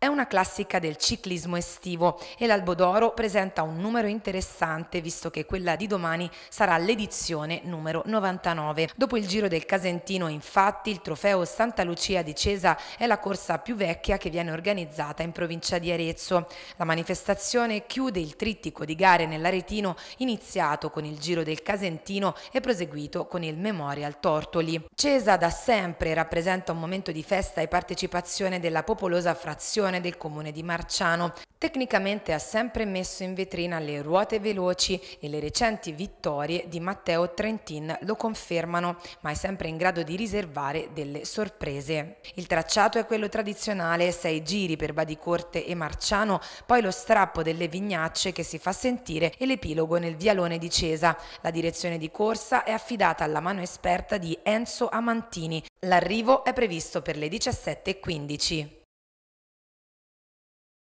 È una classica del ciclismo estivo e l'Albodoro presenta un numero interessante visto che quella di domani sarà l'edizione numero 99. Dopo il Giro del Casentino infatti il trofeo Santa Lucia di Cesa è la corsa più vecchia che viene organizzata in provincia di Arezzo. La manifestazione chiude il trittico di gare nell'Aretino iniziato con il Giro del Casentino e proseguito con il Memorial Tortoli. Cesa da sempre rappresenta un momento di festa e partecipazione della popolosa frazione costruzione del comune di Marciano. Tecnicamente ha sempre messo in vetrina le ruote veloci e le recenti vittorie di Matteo Trentin lo confermano, ma è sempre in grado di riservare delle sorprese. Il tracciato è quello tradizionale, sei giri per Badicorte e Marciano, poi lo strappo delle vignacce che si fa sentire e l'epilogo nel vialone di Cesa. La direzione di corsa è affidata alla mano esperta di Enzo Amantini. L'arrivo è previsto per le 17.15.